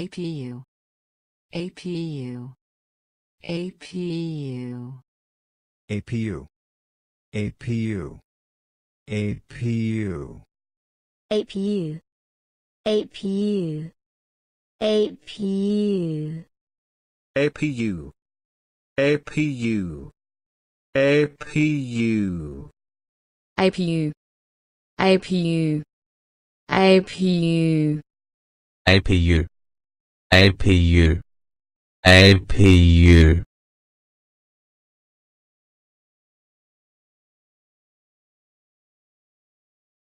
APU APU APU APU APU APU APU APU APU APU APU APU APU APU APU APU APU APU